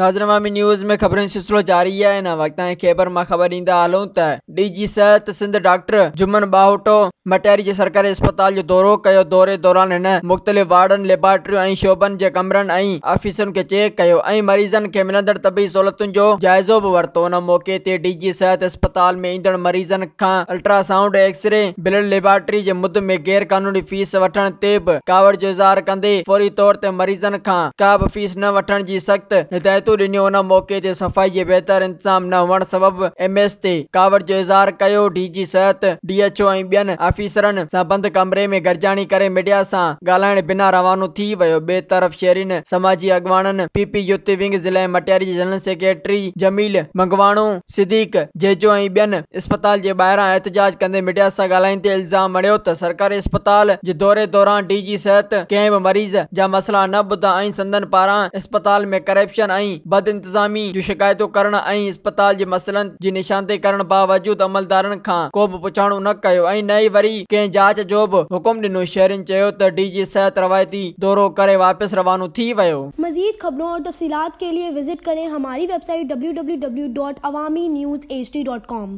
हाज़नामी news में ख़बरुनि सिलसिलो जारी आहे हिन वक़्तु ख़ैबर मां ख़बर ॾींदा हलूं त डी जी सिहत सिंध डॉक्टर जुमन बाहटो मटिआरी जे सरकारी अस्पताल जो दौरो कयो दौरे दौरान हिन मुख़्तलिफ़ वार्डनि लेबार्ट्रियूं ऐं शोभनि जे कमरनि ऐं ऑफ़िसुनि खे चेक कयो ऐं मरीज़नि खे मिलंदड़ तबी सहूलियतुनि जो जाइज़ो बि वरितो हुन मौक़े ते डी जी सिहत अस्पताल में ईंदड़ मरीज़नि खां अल्ट्रासाउंड एक्सरे ब्लड लेबारटरी जे मुद में गैर क़ानूनी फीस वठण ते बि कावड़ जो कंदे फौरी तौर ते मरीज़नि खां का बि फीस न वठण जी सख़्तु हिदायत ॾिनो हुन मौक़े ते सफ़ाई जे बहितर इंतज़ाम न हुअण सबब एम एस ते कावड़ जो इज़हार कयो डी जी सेहत डी एच ओ ऐं ॿियनि ऑफिसरनि सां बंदि कमरे में गॾजाणी करे मीडिया सां ॻाल्हाइण बिना रवानो थी वियो ॿिए तरफ़ शेरिन समाजी अॻुवाणनि पी पी युति विंग जिले मटियारी मटिया जनरल सेक्रेटरी जमील मंगवाणू सिदीक जेजो ऐं ॿियनि अस्पताल जे ॿाहिरां एहतजाज कंदे मीडिया सां ॻाल्हाईंदे इल्ज़ाम मणियो त सरकारी अस्पताल जे दौरे दौरान डी जी सहत कंहिं बि मरीज़ जा मसला न ॿुधा ऐं सदन पारां अस्पताल में करप्शन ऐं बद इंतिज़ामी शिकायतूं करण ऐं बावजूद अमलदारनि खां को बि पुछाणो न कयो ऐं नई वरी कंहिं जांच जो बि हुकुम ॾिनो शहरिन चयो त डी जी सिहत रवायती दौरो करे वापसि रवानो थी वियो मज़ीद कॉम